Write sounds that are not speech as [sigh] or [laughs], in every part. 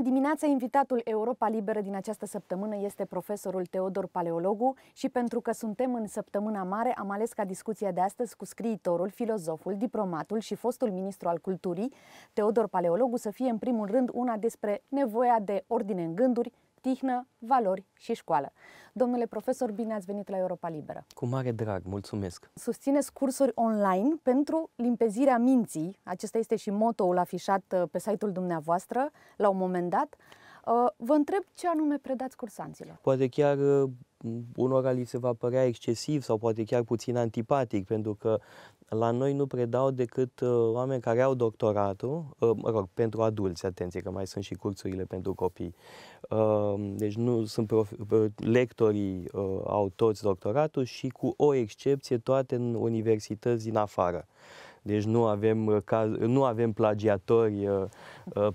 Bună dimineața! Invitatul Europa Liberă din această săptămână este profesorul Teodor Paleologu și pentru că suntem în săptămâna mare, am ales ca discuția de astăzi cu scriitorul, filozoful, diplomatul și fostul ministru al culturii, Teodor Paleologu, să fie în primul rând una despre nevoia de ordine în gânduri, tihnă, valori și școală. Domnule profesor, bine ați venit la Europa Liberă. Cu mare drag, mulțumesc. Susțineți cursuri online pentru limpezirea minții. Acesta este și motoul afișat uh, pe site-ul dumneavoastră la un moment dat. Uh, vă întreb ce anume predați cursanților. Poate chiar uh, unora li se va părea excesiv sau poate chiar puțin antipatic, pentru că la noi nu predau decât uh, oameni care au doctoratul, uh, mă rog, pentru adulți, atenție, că mai sunt și cursurile pentru copii. Uh, deci nu sunt prof- uh, lectorii uh, au toți doctoratul și cu o excepție toate în universități din afară. Uh, deci nu avem, uh, caz, uh, nu avem plagiatori uh,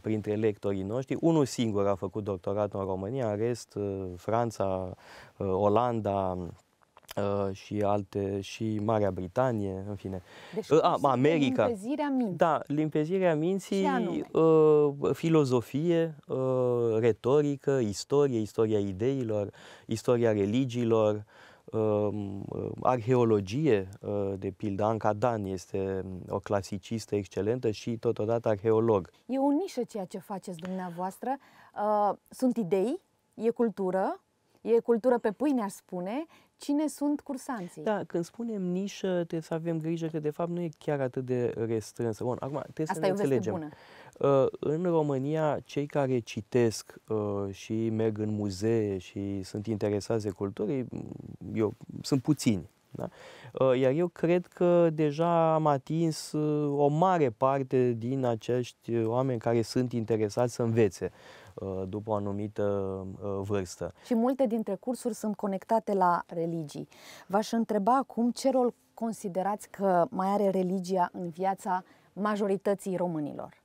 printre lectorii noștri. Unul singur a făcut doctoratul în România, în rest Franța, Olanda, și alte, și Marea Britanie, în fine. Deci, A, America. Limpezirea minții. Da, limpezirea minții, uh, filozofie, uh, retorică, istorie, istoria ideilor, istoria religiilor, uh, Ehm, ehm, arheologie, ehm, de pildă. Anca Dan este o clasicistă excelentă și totodată arheolog. E o nișă ceea ce faceți dumneavoastră. Sunt idei, e cultură, e cultură pe pâine, aș spune, cine sunt cursanții. Da, când spunem nișă, trebuie să avem grijă că de fapt nu e chiar atât de restrânsă. Bun, acum trebuie Asta să ne înțelegem. Bună. Uh, în România, cei care citesc uh, și merg în muzee și sunt interesați de cultură, mm, eu, sunt puțini. Da? Uh, iar eu cred că deja am atins uh, o mare parte din acești oameni care sunt interesați să învețe. Uh, după o anumită uh, vârstă. Și multe dintre cursuri sunt conectate la religii. V-aș întreba acum ce rol considerați că mai are religia în viața majorității românilor?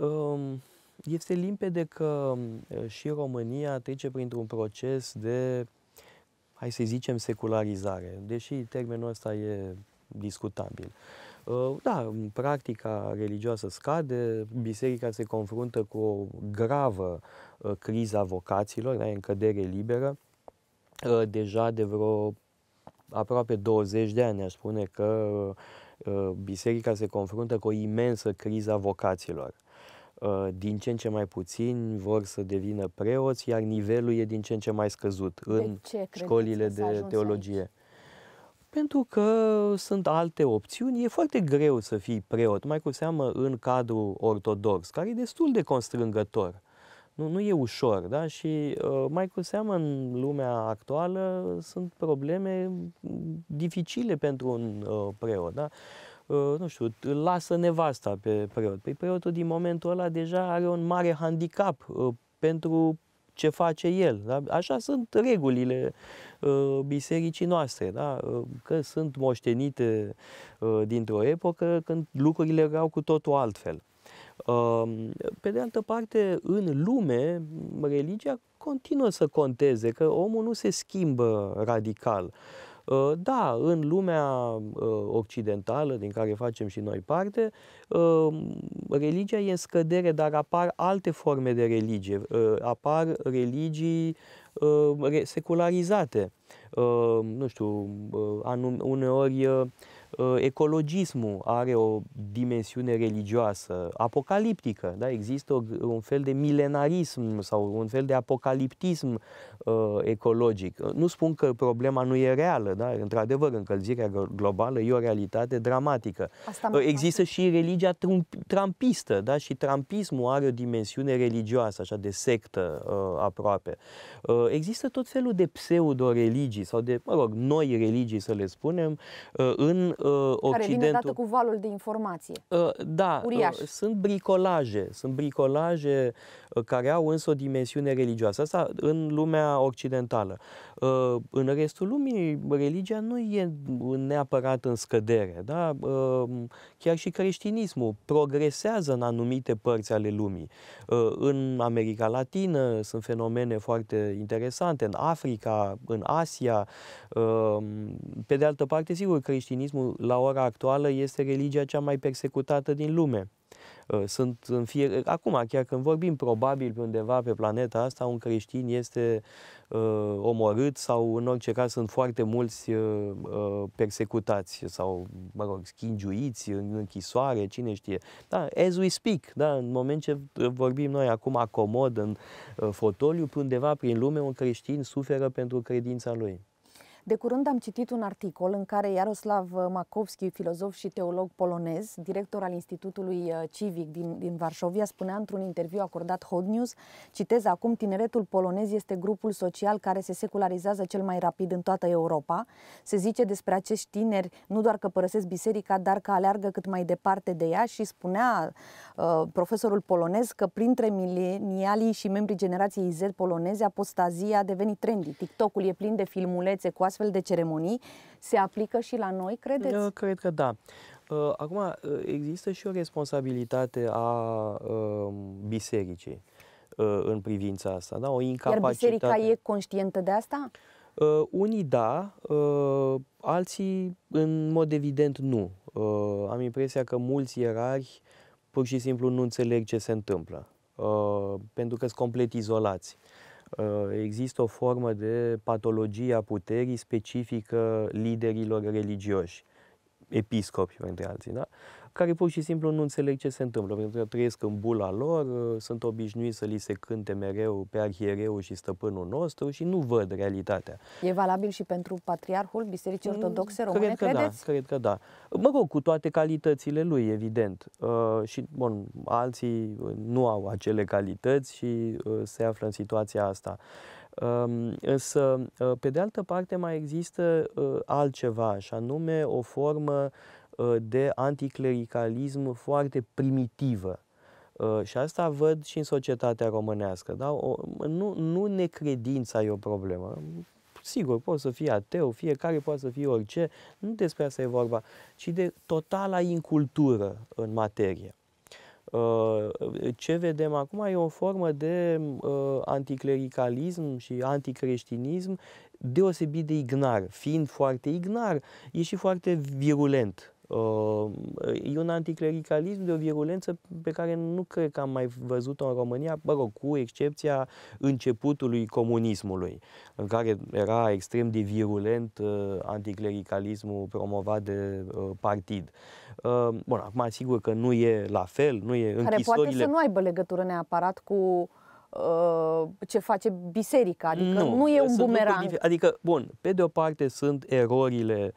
Um, este limpede că um, și România trece printr-un proces de, hai să zicem, secularizare, deși termenul ăsta e discutabil. Uh, Uh, da, practica religioasă scade, biserica se confruntă cu o gravă uh, criza vocațiilor, da, în cădere liberă. Uh, deja de vreo aproape 20 de ani, aș spune că biserica se confruntă cu o imensă criza vocațiilor. Din ce în ce mai puțini vor să devină preoți, iar nivelul e din ce în ce mai scăzut de în școlile de teologie. Aici? Pentru că sunt alte opțiuni, e foarte greu să fii preot, mai cu seamă în cadrul ortodox, care e destul de constrângător. Nu, nu e ușor, da? Și ă, mai cu seamă în lumea actuală sunt probleme dificile pentru un ă, preot, da? Ă, nu știu, îl lasă nevasta pe preot. Păi preotul din momentul ăla deja are un mare handicap pentru ce face el. Da? Așa sunt regulile uh, bisericii noastre, da? Uh, că sunt moștenite uh, dintr-o epocă când lucrurile erau cu totul altfel. Uh, pe de altă parte, în lume, religia continuă să conteze, că omul nu se schimbă radical. Uh, Ă, da, în lumea ă, occidentală, din care facem și noi parte, ă, religia e în scădere, dar apar alte forme de religie, apar religii secularizate. Nu știu, uneori Uh, ecologismul are o dimensiune religioasă, apocaliptică. Da? Există un fel de milenarism sau un fel de apocaliptism uh, ecologic. Nu spun că problema nu e reală, da? într-adevăr, încălzirea globală e o realitate dramatică. Asta uh, Există și religia trampistă da? și trampismul are o dimensiune religioasă, așa de sectă uh, aproape. Uh, există tot felul de pseudo-religii sau de, mă rog, noi religii să le spunem, uh, în uh, Occidentul... Care vine dată cu valul de informație. Uh, da, uh, Uriaș. Uh, sunt bricolaje, sunt bricolaje uh, care au însă o dimensiune religioasă. Asta în lumea occidentală. Uh, în restul lumii, religia nu e neapărat în scădere. Da? Uh, chiar și creștinismul progresează în anumite părți ale lumii. Uh, în America Latină sunt fenomene foarte interesante, în Africa, în Asia. Uh, pe de altă parte, sigur, creștinismul la ora actuală este religia cea mai persecutată din lume. Uh, sunt în fie... Acum, chiar când vorbim, probabil undeva pe planeta asta, un creștin este uh, omorât sau, în orice caz, sunt foarte mulți uh, uh, persecutați sau, mă rog, schingiuiți în închisoare, cine știe. Da, as we speak, da, în moment ce vorbim noi acum acomod în uh, fotoliu, undeva prin lume, un creștin suferă pentru credința lui. De curând am citit un articol în care Iaroslav Makovski, filozof și teolog polonez, director al Institutului uh, Civic din, din Varșovia, spunea într-un interviu acordat Hot News, citez acum, tineretul polonez este grupul social care se secularizează cel mai rapid în toată Europa. Se zice despre acești tineri nu doar că părăsesc biserica, dar că aleargă cât mai departe de ea și spunea uh, profesorul polonez că printre milenialii și membrii generației Z poloneze apostazia a devenit trendy. TikTok-ul e plin de filmulețe cu astfel astfel de ceremonii se aplică și la noi, credeți? Eu cred că da. Uh, acum, uh, există și o responsabilitate a um, bisericii uh, în privința asta, da? o incapacitate. Iar biserica e conștientă de asta? Uh, unii da, uh, alții în mod evident nu. Uh, am impresia că mulți ierarhi pur și simplu nu înțeleg ce se întâmplă, uh, pentru că sunt complet izolați. Uh, există o formă de patologie a puterii specifică liderilor religioși, episcopi, între alții. Da? care pur și simplu nu înțeleg ce se întâmplă, pentru că trăiesc în bula lor, uh, sunt obișnuiți să li se cânte mereu pe arhiereu și stăpânul nostru și nu văd realitatea. E valabil și pentru patriarhul Bisericii mm, Ortodoxe Române, cred că da, credeți? Da, cred că da. Mă rog, cu toate calitățile lui, evident. Uh, și, bun, alții uh, nu au acele calități și uh, se află în situația asta. Um, însă, uh, pe de altă parte, mai există altceva, și anume o formă Uh, de anticlericalism foarte primitivă. Uh, și asta văd și în societatea românească. Da? O, nu, nu necredința e o problemă. Sigur, poți să fii ateu, fiecare poate să fie orice, nu despre asta e vorba, ci de totala incultură în materie. Uh, ce vedem acum e o formă de anticlericalism și anticreștinism deosebit de ignar. Fiind foarte ignar, e și foarte virulent Uh, e un anticlericalism de o virulență pe care nu cred că am mai văzut-o în România, bă rog, cu excepția începutului comunismului, în care era extrem de virulent uh, anticlericalismul promovat de uh, partid. Bun, acum sigur că nu e la fel, nu e Care poate să nu aibă legătură neapărat cu ce face biserica, adică nu, nu e un bumerang. Adică, bun, pe de o parte sunt erorile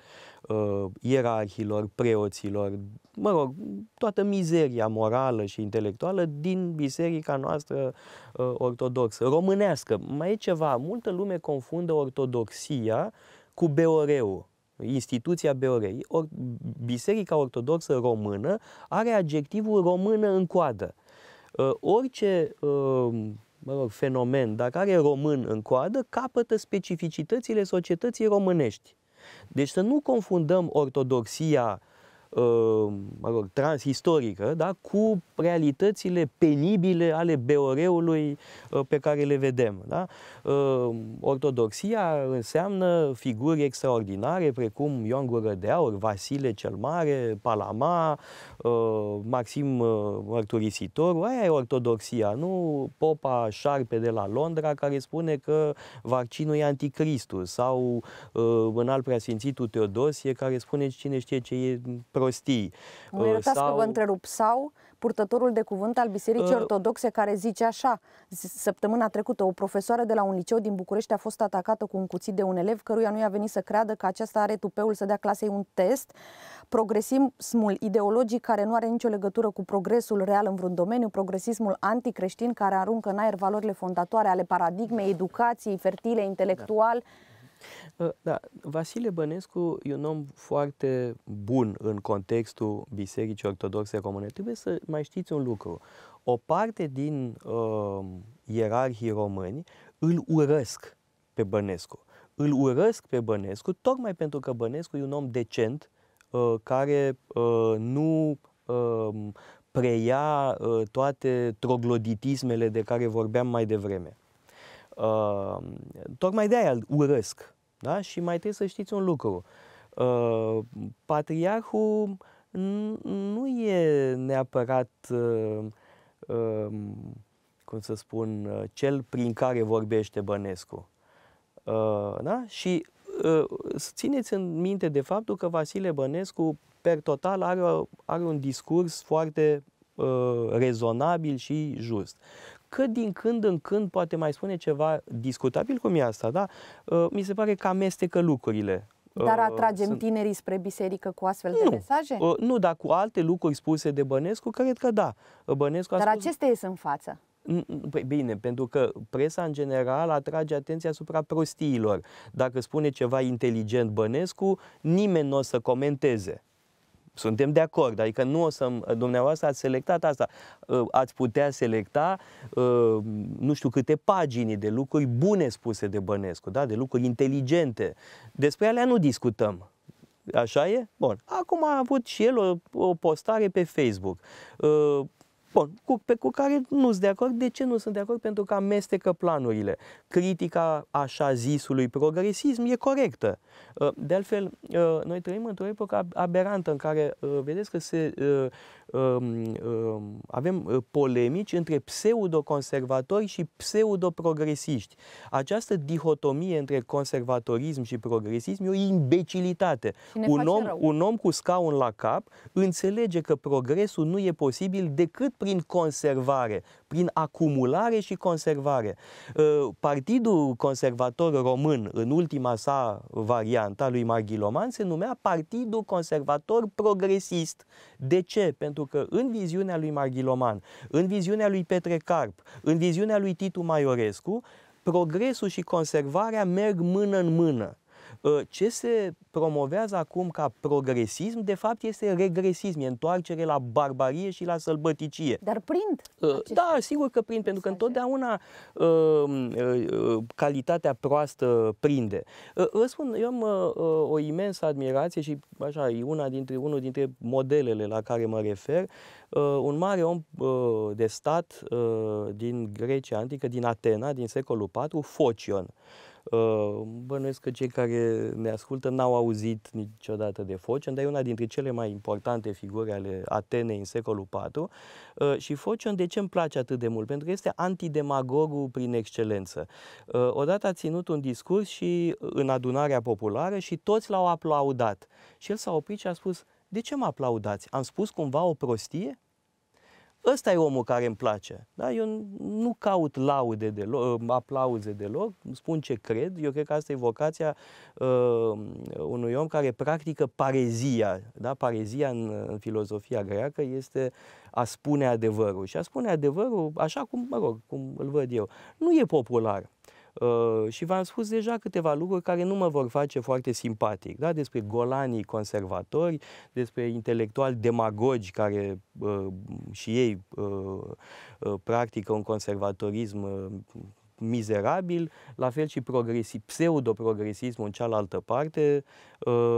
uh, ierarhilor, preoților, mă rog, toată mizeria morală și intelectuală din biserica noastră uh, ortodoxă, românească. Mai e ceva, multă lume confundă ortodoxia cu beoreu instituția Beorei, or, Biserica Ortodoxă Română are adjectivul română în coadă. Uh, orice uh, mă rog, fenomen, dacă are român în coadă, capătă specificitățile societății românești. Deci să nu confundăm ortodoxia uh, mă rog, transistorică, da? cu realitățile penibile ale beoreului uh, pe care le vedem. Da? Uh, ortodoxia înseamnă figuri extraordinare precum Ioan Gură de Aur, Vasile cel Mare, Palama, Uh, Maxim Mărturisitorul, uh, aia e ortodoxia, nu popa șarpe de la Londra care spune că vaccinul e anticristul sau uh, în alt preasfințitul Teodosie care spune cine știe ce e prostii. Mă iertați sau... că vă întrerup, sau purtătorul de cuvânt al Bisericii uh, Ortodoxe care zice așa, săptămâna trecută, o profesoară de la un liceu din București a fost atacată cu un cuțit de un elev căruia nu i-a venit să creadă că acesta are tupeul să dea clasei un test. Progresismul ideologic care nu are nicio legătură cu progresul real în vreun domeniu, progresismul anticreștin care aruncă în aer valorile fondatoare ale paradigmei, educației, fertile, da. intelectual. Da Ă, da, Vasile Bănescu e un om foarte bun în contextul Bisericii Ortodoxe Române. Trebuie să mai știți un lucru. O parte din uh, ierarhii români îl urăsc pe Bănescu. Îl urăsc pe Bănescu tocmai pentru că Bănescu e un om decent uh, care uh, nu uh, preia uh, toate trogloditismele de care vorbeam mai devreme. Uh, tocmai de aia îl urăsc. Da? Și mai trebuie să știți un lucru. Uh, patriarhul nu e neapărat, uh, uh, cum să spun, cel prin care vorbește Bănescu. Uh, da? Și uh, țineți în minte de faptul că Vasile Bănescu, per total, are, are un discurs foarte uh, rezonabil și just că din când în când poate mai spune ceva discutabil cum e asta, da? Uh, mi se pare că amestecă lucrurile. Dar uh, atragem sunt... tinerii spre biserică cu astfel nu, de mesaje? Uh, nu, dar cu alte lucruri spuse de Bănescu, cred că da. Bănescu a dar spus... acestea ies în față. Păi bine, pentru că presa în general atrage atenția asupra prostiilor. Dacă spune ceva inteligent Bănescu, nimeni nu o să comenteze. Suntem de acord, adică nu o să... Ă, dumneavoastră ați selectat asta. Ă, ați putea selecta ă, nu știu câte pagini de lucruri bune spuse de Bănescu, da? de lucruri inteligente. Despre alea nu discutăm. Așa e? Bun. Acum a avut și el o, o postare pe Facebook. Bun, cu, pe, cu care nu sunt de acord. De ce nu sunt de acord? Pentru că amestecă planurile. Critica așa zisului progresism e corectă. Uh, de altfel, uh, noi trăim într-o epocă aberantă în care, uh, vedeți că se, um, um, avem polemici între pseudoconservatori și pseudoprogresiști. Această dihotomie între conservatorism și progresism e o imbecilitate. Un om, un om cu scaun la cap înțelege că progresul nu e posibil decât prin conservare, prin acumulare și conservare. Ă, Partidul Conservator Român, în ultima sa variantă a lui Marghiloman, se numea Partidul Conservator Progresist. De ce? Pentru că în viziunea lui Marghiloman, în viziunea lui Petre Carp, în viziunea lui Titu Maiorescu, progresul și conservarea merg mână în mână. Ă, ce se promovează acum ca progresism, de fapt, este regresism, e întoarcere la barbarie și la sălbăticie. Dar prind? Ă, da, sigur că prind, pentru că întotdeauna ă, calitatea proastă prinde. Vă spun, eu am o imensă admirație și așa, e una dintre, unul dintre modelele la care mă refer, un mare om de stat din Grecia Antică, din Atena, din secolul IV, Focion. Bănuiesc că cei care ne ascultă n-au auzit niciodată de Focion, dar e una dintre cele mai importante figuri ale Atenei în secolul IV. Și Focion de ce îmi place atât de mult? Pentru că este antidemagogul prin excelență. Odată a ținut un discurs și în adunarea populară și toți l-au aplaudat. Și el s-a oprit și a spus, de ce mă aplaudați? Am spus cumva o prostie? ăsta e omul care îmi place. Da? Eu nu caut laude deloc, ă, aplauze deloc, spun ce cred. Eu cred că asta e vocația uh, unui om care practică parezia. Da? Parezia în, în filozofia greacă este a spune adevărul. Și a spune adevărul așa cum, mă rog, cum îl văd eu. Nu e popular. Uh, și v-am spus deja câteva lucruri care nu mă vor face foarte simpatic, da? despre golanii conservatori, despre intelectuali demagogi care uh, și ei uh, uh practică un conservatorism uh, mizerabil, la fel și pseudo-progresismul, în cealaltă parte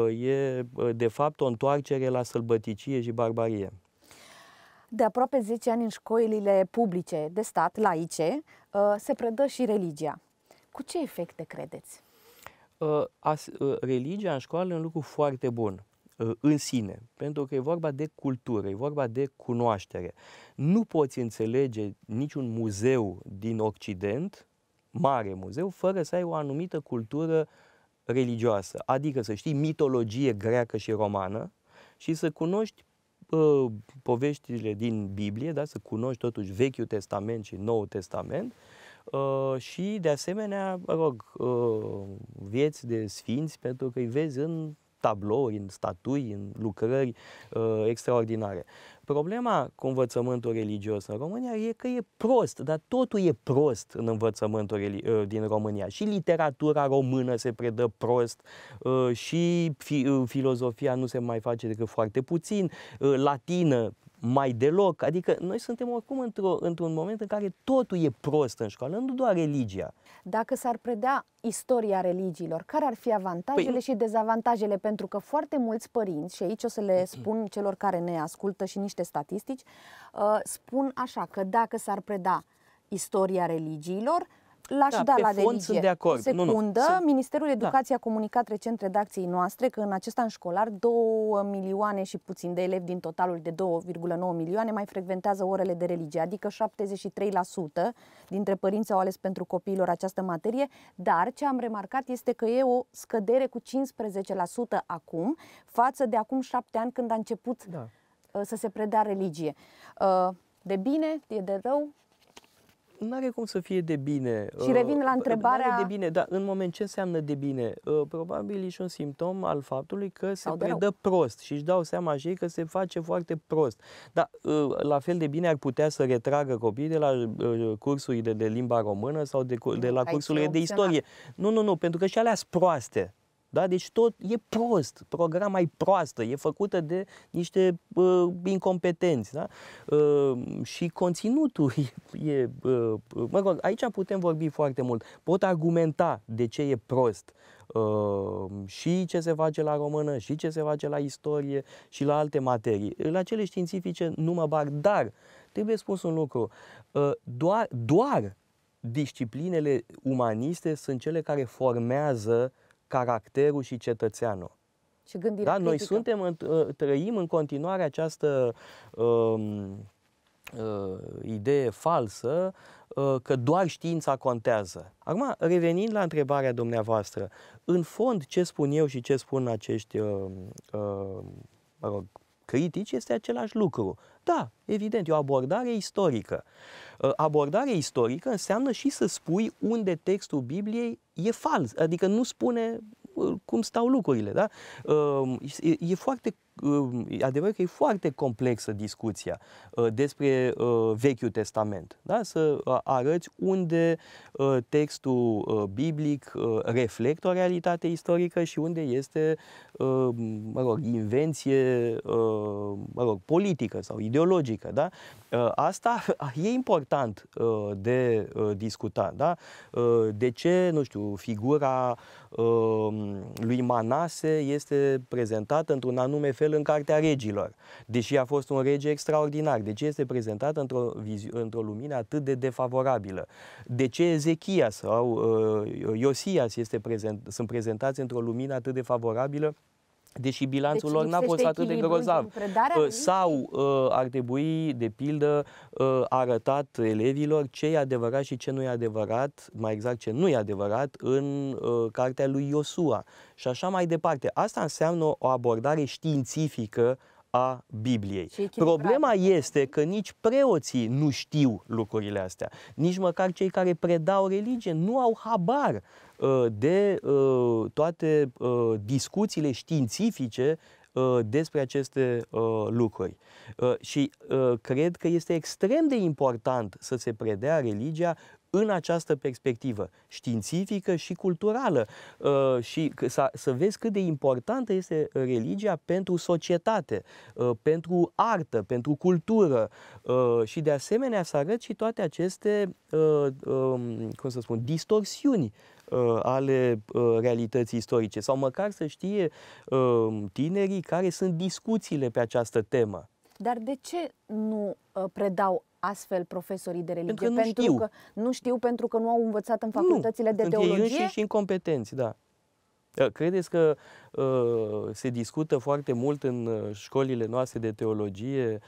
e de fapt o întoarcere la sălbăticie și barbarie. De aproape 10 ani în școlile publice de stat, laice, se predă și religia. Cu ce efecte credeți? Ă, ă, religia în școală e un lucru foarte bun ă, în sine, pentru că e vorba de cultură, e vorba de cunoaștere. Nu poți înțelege niciun muzeu din Occident, mare muzeu, fără să ai o anumită cultură religioasă, adică să știi mitologie greacă și romană și să cunoști poveștile din Biblie, da? să cunoști totuși Vechiul Testament și Noul Testament Uh, și, de asemenea, rog, uh, vieți de sfinți, pentru că îi vezi în tablouri, în statui, în lucrări uh, extraordinare. Problema cu învățământul religios în România e că e prost, dar totul e prost în învățământul uh, din România. Și literatura română se predă prost, uh, și filozofia nu se mai face decât foarte puțin, latină mai deloc. Adică noi suntem oricum într-o, într-un moment în care totul e prost în școală, nu doar religia. Dacă s-ar predea istoria religiilor, care ar fi avantajele păi... și dezavantajele? Pentru că foarte mulți părinți, și aici o să le [clears throat] spun celor care ne ascultă și niște statistici, uh, spun așa că dacă s-ar preda istoria religiilor, da, L-aș da, da la religie. de acord. Secundă, nu, nu, Ministerul da. Educației da. a comunicat recent redacției noastre că în acest an școlar 2 milioane și puțin de elevi din totalul de 2,9 milioane mai frecventează orele de religie, adică 73% dintre părinți au ales pentru copiilor această materie, dar ce am remarcat este că e o scădere cu 15% acum față de acum șapte ani când a început da. Uh, să se predea religie. Uh, de bine, e de rău, nu are cum să fie de bine. Și revin la uh, întrebarea... N-are de bine, dar în moment ce înseamnă de bine? Uh, probabil e și un simptom al faptului că se predă rău. prost și își dau seama și ei că se face foarte prost. Dar uh, la fel de bine ar putea să retragă copiii de la cursurile de limba română sau de, de la cursurile de istorie. Nu, nu, nu, pentru că și alea sunt proaste. Da? Deci tot e prost, programa e proastă, e făcută de niște uh, incompetenți. Da? Uh, și conținutul [laughs] e... e uh, mă rog, aici putem vorbi foarte mult. Pot argumenta de ce e prost. Uh, și ce se face la română, și ce se face la istorie, și la alte materii. La cele științifice nu mă bag, dar trebuie spus un lucru. Uh, doar, doar disciplinele umaniste sunt cele care formează caracterul și cetățeanul. Și gândirea da, critică. noi suntem, ă, trăim în continuare această uh, uh, idee falsă uh, că doar știința contează. Acum, revenind la întrebarea dumneavoastră, în fond ce spun eu și ce spun acești uh, uh, mă rog, critici este același lucru. Da, evident, e o abordare istorică. Ă, abordare istorică înseamnă și să spui unde textul Bibliei e fals, adică nu spune ă, cum stau lucrurile. Da? Ă, e foarte adevărat că e foarte complexă discuția uh, despre uh, Vechiul Testament. Da? Să uh, arăți unde textul biblic reflectă o realitate istorică și unde este mă rog, invenție mă rog, politică sau ideologică. Da? Asta [laughs] e important de discutat. Da? De ce, nu știu, figura lui Manase este prezentată într-un anume fel fel în Cartea Regilor, deși a fost un rege extraordinar. De ce este prezentat într-o, într-o lumină atât de defavorabilă? De ce Ezechia sau uh, Iosias este prezent, sunt prezentați într-o lumină atât de favorabilă? deși bilanțul deci, lor n-a fost atât de grozav. Uh, sau uh, ar trebui, de pildă, uh, arătat elevilor ce e adevărat și ce nu e adevărat, mai exact ce nu e adevărat, în uh, cartea lui Iosua și așa mai departe. Asta înseamnă o abordare științifică a Bibliei. Problema este că nici preoții nu știu lucrurile astea, nici măcar cei care predau religie nu au habar uh, de uh, toate uh, discuțiile științifice despre aceste uh, lucruri. Uh, și uh, cred că este extrem de important să se predea religia în această perspectivă științifică și culturală uh, și să vezi cât de importantă este religia pentru societate, uh, pentru artă, pentru cultură uh, și de asemenea să arăt și toate aceste, um, cum să spun, distorsiuni ale realității istorice sau măcar să știe um, tinerii care sunt discuțiile pe această temă. Dar de ce nu predau astfel profesorii de religie? Pentru că nu, pentru știu. Că nu știu pentru că nu au învățat în facultățile nu, de sunt teologie? Nu, și incompetenți, da. da. Credeți că uh, se discută foarte mult în uh, școlile noastre de teologie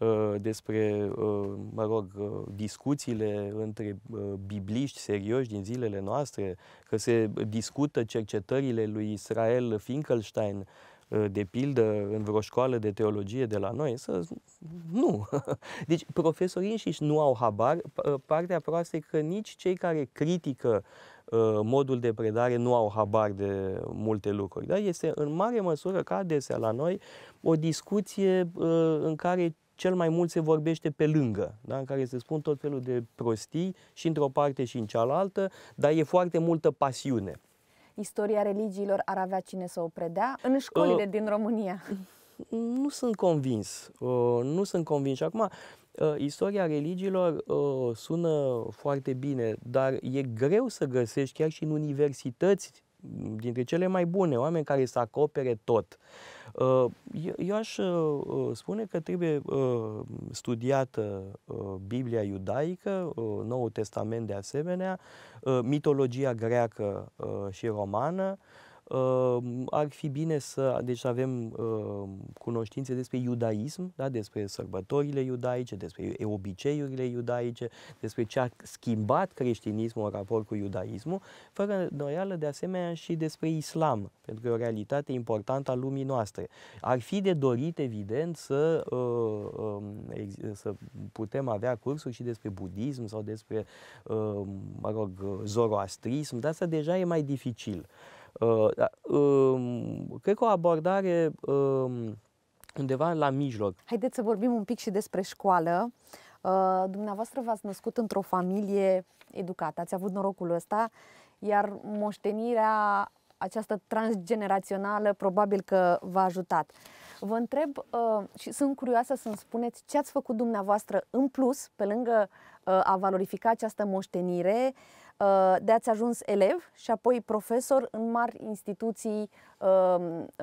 uh, despre, uh, mă rog, uh, discuțiile între uh, bibliști serioși din zilele noastre, că se discută cercetările lui Israel Finkelstein Eh, de pildă, în vreo școală de teologie de la noi? Să... Nu. [laughs] Deci profesorii înșiși nu au habar. Eh, partea proastă e că nici cei care critică eh, modul de predare nu au habar de multe lucruri. Da? Este în mare măsură, ca adesea la noi, o discuție în care cel mai mult se vorbește pe lângă, da? în care se spun tot felul de prostii și într-o parte și în cealaltă, dar e foarte multă pasiune istoria religiilor ar avea cine să o predea în școlile uh, din România? [laughs] Nu sunt convins. Uh, nu sunt convins. Și acum, uh, istoria religiilor uh, sună foarte bine, dar e greu să găsești chiar și în universități dintre cele mai bune, oameni care să acopere tot. Uh, eu aș uh, uh, spune că trebuie studiată Biblia iudaică, Noul Testament de asemenea, mitologia greacă și romană, Ehm, ar fi bine să, deci avem ehm, cunoștințe despre iudaism, da? despre sărbătorile iudaice, despre obiceiurile iudaice, despre ce a schimbat creștinismul în raport cu iudaismul, fără noială de asemenea și despre islam, pentru că e o realitate importantă a lumii noastre. Ar fi de dorit, evident, să, ehm, să putem avea cursuri și despre budism sau despre, mă rog, zoroastrism, dar asta deja e mai dificil. Uh, da, um, cred că o abordare um, undeva la mijloc. Haideți să vorbim un pic și despre școală. Uh, dumneavoastră v-ați născut într-o familie educată, ați avut norocul ăsta, iar moștenirea aceasta transgenerațională probabil că v-a ajutat. Vă întreb uh, și sunt curioasă să-mi spuneți ce ați făcut dumneavoastră în plus, pe lângă uh, a valorifica această moștenire, uh, de ați ajuns elev și apoi profesor în mari instituții uh,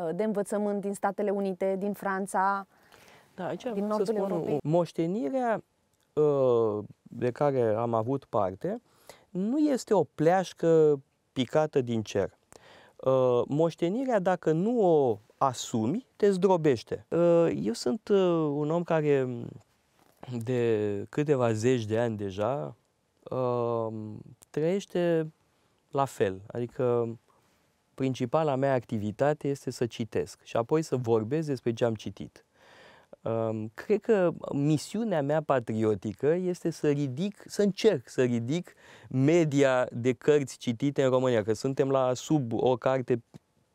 uh de învățământ din Statele Unite, din Franța, da, aici din Nordul să spun, Europei. Moștenirea uh, de care am avut parte nu este o pleașcă picată din cer. Uh, moștenirea, dacă nu o asumi, te zdrobește. Ă, eu sunt ă, un om care de câteva zeci de ani deja ă, trăiește la fel. Adică principala mea activitate este să citesc și apoi să vorbesc despre ce am citit. Cred că misiunea mea patriotică este să ridic, să încerc să ridic media de cărți citite în România, că suntem la sub o carte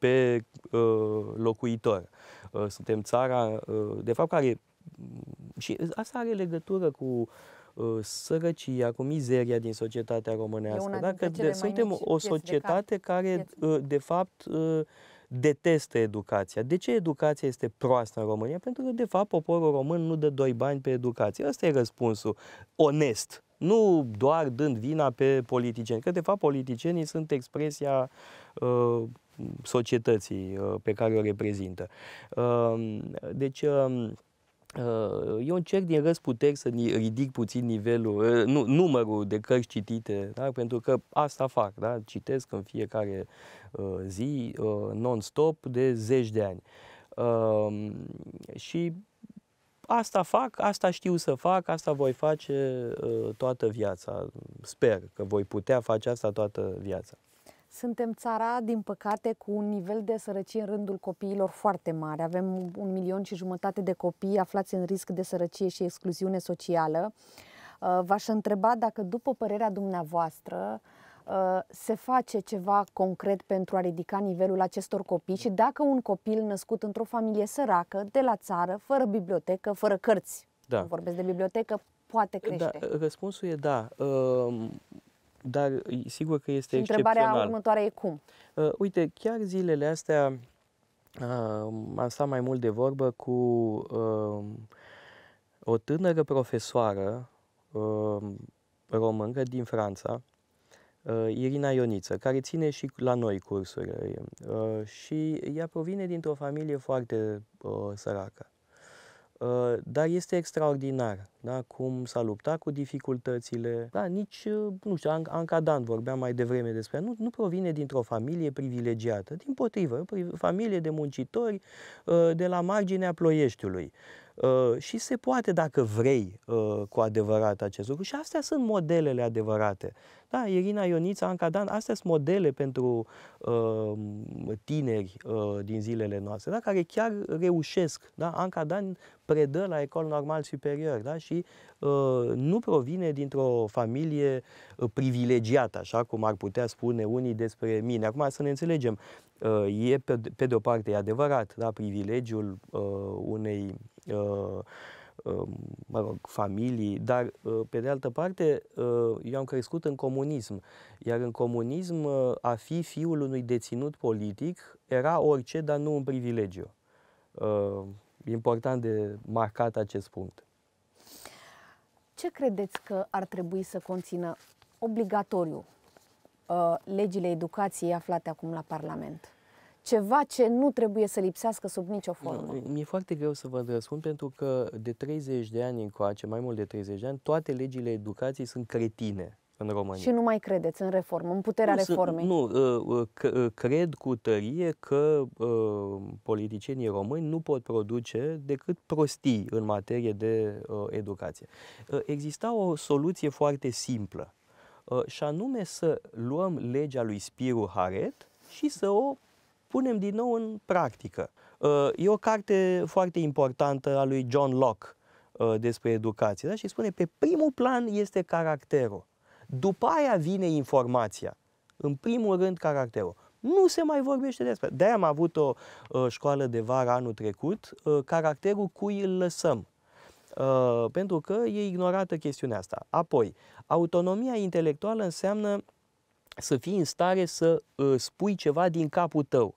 pe uh, locuitor. Uh, suntem țara, uh, de fapt, care... Mm, și asta are legătură cu uh, sărăcia, cu mizeria din societatea românească. Dacă de, suntem o societate de care, uh, de fapt, uh, detestă educația. De ce educația este proastă în România? Pentru că, de fapt, poporul român nu dă doi bani pe educație. Asta e răspunsul onest. Nu doar dând vina pe politicieni, că, de fapt, politicienii sunt expresia uh, societății uh, pe care o reprezintă. Uh, deci, uh, eu încerc din răzputeri să ridic puțin nivelul, numărul de cărți citite, da? pentru că asta fac, da? citesc în fiecare zi, non-stop, de zeci de ani. Și asta fac, asta știu să fac, asta voi face toată viața. Sper că voi putea face asta toată viața. Suntem țara, din păcate, cu un nivel de sărăcie în rândul copiilor foarte mare. Avem un milion și jumătate de copii aflați în risc de sărăcie și excluziune socială. Uh, v-aș întreba dacă, după părerea dumneavoastră, uh, se face ceva concret pentru a ridica nivelul acestor copii și dacă un copil născut într-o familie săracă, de la țară, fără bibliotecă, fără cărți, da. vorbesc de bibliotecă, poate da, crește? Da, răspunsul e da. Uh, dar sigur că este și excepțional. întrebarea următoare e cum? Uh, uite, chiar zilele astea uh, am stat mai mult de vorbă cu uh, o tânără profesoară uh, româncă din Franța, uh, Irina Ioniță, care ține și la noi cursuri Uh, și ea provine dintr-o familie foarte uh, săracă. Uh, dar este extraordinară da? cum s-a luptat cu dificultățile. Da, nici, uh, nu știu, Anca Dan vorbeam mai devreme despre nu, nu provine dintr-o familie privilegiată, din potrivă, familie de muncitori uh, de la marginea ploieștiului. Uh, și se poate, dacă vrei cu adevărat acest lucru. Și astea sunt modelele adevărate. Da, Irina Ionița, Anca Dan, astea sunt modele pentru uh, tineri uh, din zilele noastre, da, care chiar reușesc. Da? Anca Dan predă la Ecol Normal Superior da? și și uh, nu provine dintr-o familie uh, privilegiată, așa cum ar putea spune unii despre mine. Acum să ne înțelegem, uh, e pe, pe de o parte e adevărat, da, privilegiul unei um, mă rog, familii, dar pe de altă parte eu am crescut în comunism, iar în comunism a fi fiul unui deținut politic era orice, dar nu un privilegiu. important de marcat acest punct. Ce credeți că ar trebui să conțină obligatoriu uh, legile educației aflate acum la Parlament? Ceva ce nu trebuie să lipsească sub nicio formă. Mi-e foarte greu să vă răspund pentru că de 30 de ani încoace, mai mult de 30 de ani, toate legile educației sunt cretine în România. Și nu mai credeți în reformă, în puterea nu, reformei? Nu, uh, uh, uh, cred cu tărie că politicienii români nu pot produce decât prostii în materie de educație. Exista o soluție foarte simplă, și anume să luăm legea lui Spiru Haret și să o punem din nou în practică. E o carte foarte importantă a lui John Locke despre educație da? și spune pe primul plan este caracterul. După aia vine informația. În primul rând, caracterul. Nu se mai vorbește despre. de am avut o uh, școală de vară anul trecut, uh, caracterul cui îl lăsăm. Uh, pentru că e ignorată chestiunea asta. Apoi, autonomia intelectuală înseamnă să fii în stare să uh, spui ceva din capul tău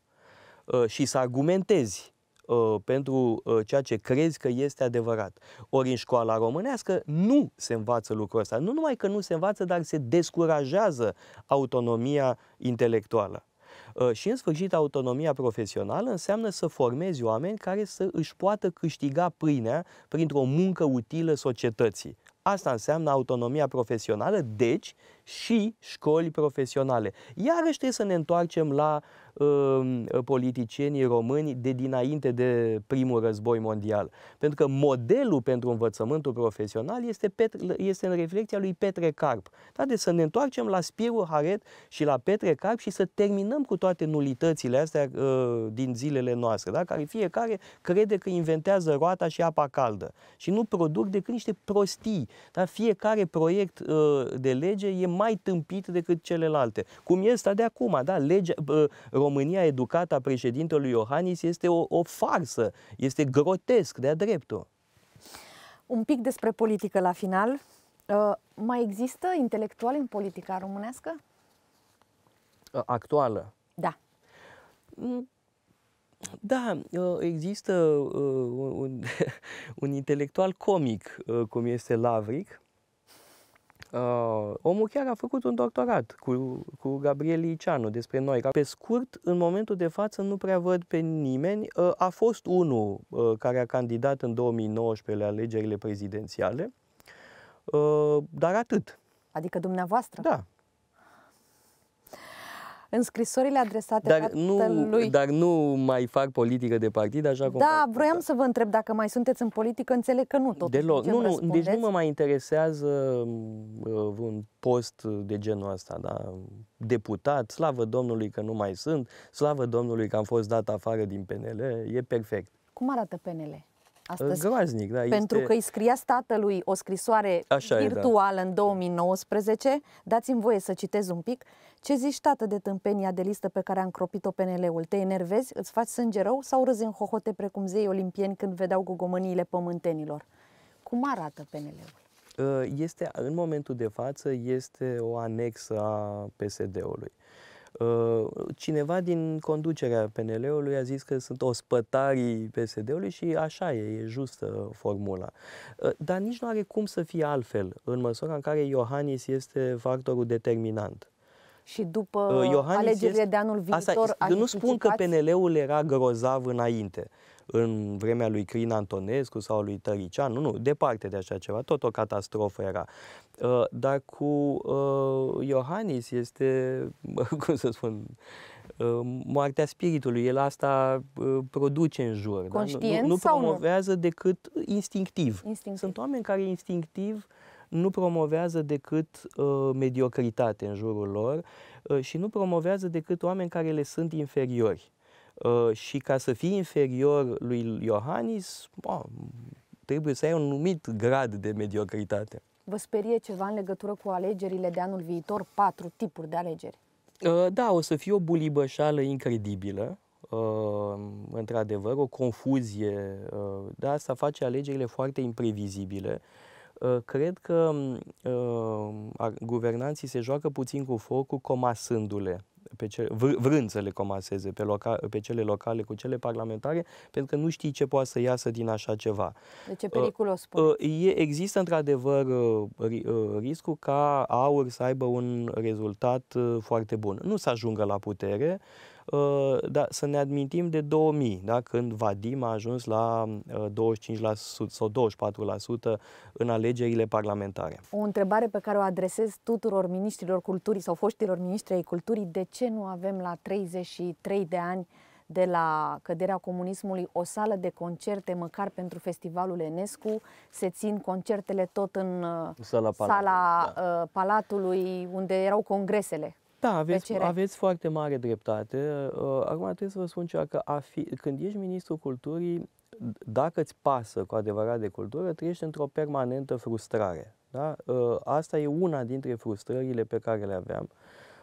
uh, și să argumentezi uh, pentru uh, ceea ce crezi că este adevărat. Ori în școala românească nu se învață lucrul ăsta. Nu numai că nu se învață, dar se descurajează autonomia intelectuală. Uh, și în sfârșit, autonomia profesională înseamnă să formezi oameni care să își poată câștiga pâinea printr-o muncă utilă societății. Asta înseamnă autonomia profesională, deci și școli profesionale. Iarăși trebuie să ne întoarcem la uh, politicienii români de dinainte de primul război mondial. Pentru că modelul pentru învățământul profesional este, Petre, este în reflecția lui Petre Carp. Da? Deci să ne întoarcem la Spirul Haret și la Petre Carp și să terminăm cu toate nulitățile astea uh, din zilele noastre, da? care fiecare crede că inventează roata și apa caldă și nu produc decât niște prostii. Da? Fiecare proiect uh, de lege e mai tâmpit decât celelalte. Cum este de acum, da, legea, România educată a președintelui Iohannis este o, o farsă, este grotesc de-a dreptul. Un pic despre politică la final. Uh, mai există intelectuali în politica românească? Ă, actuală? Da. Mm. Da, ă, există un, [laughs] un intelectual comic, cum este Lavric, Uh, omul chiar a făcut un doctorat cu, cu Gabriel Liceanu despre noi. Pe scurt, în momentul de față nu prea văd pe nimeni. Uh, a fost unul uh, care a candidat în 2019 la alegerile prezidențiale, uh, dar atât. Adică dumneavoastră? Da în scrisorile adresate dar nu, lui. Dar nu mai fac politică de partid, așa cum... Da, vroiam să vă întreb dacă mai sunteți în politică, înțeleg că nu tot. Deloc, nu, nu, deci nu mă mai interesează uh, un post de genul ăsta, da? Deputat, slavă Domnului că nu mai sunt, slavă Domnului că am fost dat afară din PNL, e perfect. Cum arată PNL? astăzi. Groaznic, da. Pentru este... că îi scria statălui o scrisoare Așa virtuală e, da. în 2019. Dați-mi voie să citez un pic. Ce zici, tată, de tâmpenia de listă pe care a încropit-o PNL-ul? Te enervezi? Îți faci sânge rău? Sau râzi în hohote precum zei olimpieni când vedeau gogomăniile pământenilor? Cum arată PNL-ul? Este, în momentul de față, este o anexă a PSD-ului. Uh, Uh, cineva din conducerea PNL-ului a zis că sunt ospătarii PSD-ului și așa e, e justă formula. Uh, dar nici nu are cum să fie altfel, în măsura în care Iohannis este factorul determinant și după uh, Iohannis alegerile este... de anul viitor. Asta, nu spun că PNL-ul era grozav înainte în vremea lui Crin Antonescu sau lui Tărician, nu, nu, departe de așa ceva, tot o catastrofă era. Uh, dar cu uh, Iohannis este, [laughs] cum să spun, uh, moartea spiritului. El asta produce în jur. Conștient da? nu, nu promovează nu? decât instinctiv. instinctiv. Sunt oameni care instinctiv nu promovează decât uh, mediocritate în jurul lor uh, și nu promovează decât oameni care le sunt inferiori. Ă, și ca să fii inferior lui Iohannis, bă, trebuie să ai un numit grad de mediocritate. Vă sperie ceva în legătură cu alegerile de anul viitor? Patru tipuri de alegeri. Ă, da, o să fie o bulibășală incredibilă, ă, într-adevăr, o confuzie. Da, asta face alegerile foarte imprevizibile. Cred că guvernanții se joacă puțin cu focul, comasându-le pe ce, vrând să le comaseze pe, loca, pe cele locale cu cele parlamentare, pentru că nu știi ce poate să iasă din așa ceva. De deci ce uh, periculos. Uh, e, există într-adevăr uh, uh, riscul ca aur să aibă un rezultat uh, foarte bun. Nu să ajungă la putere, uh, Ă, da, să ne admitim de 2000, da, când Vadim a ajuns la 25% ă, sau 24% în alegerile parlamentare. O întrebare pe care o adresez tuturor ministrilor culturii sau foștilor ministri ai culturii, de ce nu avem la 33 de ani de la căderea comunismului o sală de concerte, măcar pentru festivalul Enescu. Se țin concertele tot în sala, palatului, sala ă, da. palatului, unde erau congresele da, aveți, aveți foarte mare dreptate. Ă, acum trebuie să vă spun ceva, că a fi, când ești ministrul culturii, dacă îți pasă cu adevărat de cultură, trăiești într-o permanentă frustrare. Da? Ă, asta e una dintre frustrările pe care le aveam.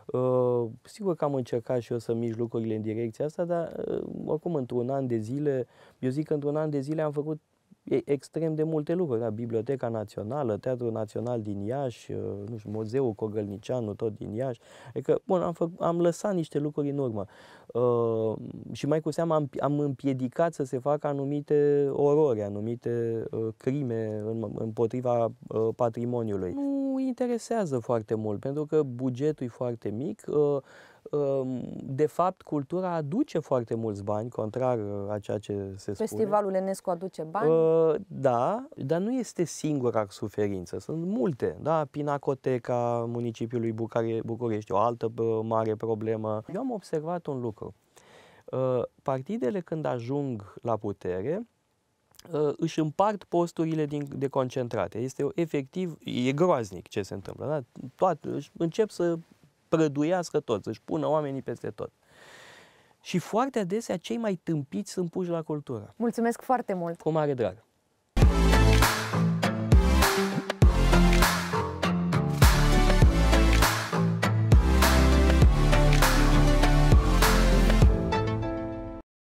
Uh, sigur că am încercat și eu să mișc lucrurile în direcția asta, dar uh, oricum într-un an de zile, eu zic că într-un an de zile am făcut e extrem de multe lucruri, da? Biblioteca Națională, Teatrul Național din Iași, uh, nu știu, Muzeul Cogălnicianu tot din Iași. Adică, bun, am, făc, am lăsat niște lucruri în urmă. Uh, și mai cu seamă am, am împiedicat să se facă anumite orori, anumite uh, crime în, împotriva uh, patrimoniului. Nu interesează foarte mult, pentru că bugetul e foarte mic. Uh, Um, de fapt, cultura aduce foarte mulți bani, contrar uh, a ceea ce se Festivalul spune. Festivalul Enescu aduce bani? Uh, da, dar nu este singura suferință, sunt multe. Da? Pinacoteca municipiului București, o altă uh, mare problemă. Eu am observat un lucru. Partidele când ajung la putere, își împart posturile din, de concentrate. Este efectiv, e groaznic ce se întâmplă. Da? Toate, încep să străduiască tot, să-și pună oamenii peste tot. Și foarte adesea cei mai tâmpiți sunt puși la cultură. Mulțumesc foarte mult! Cu mare drag!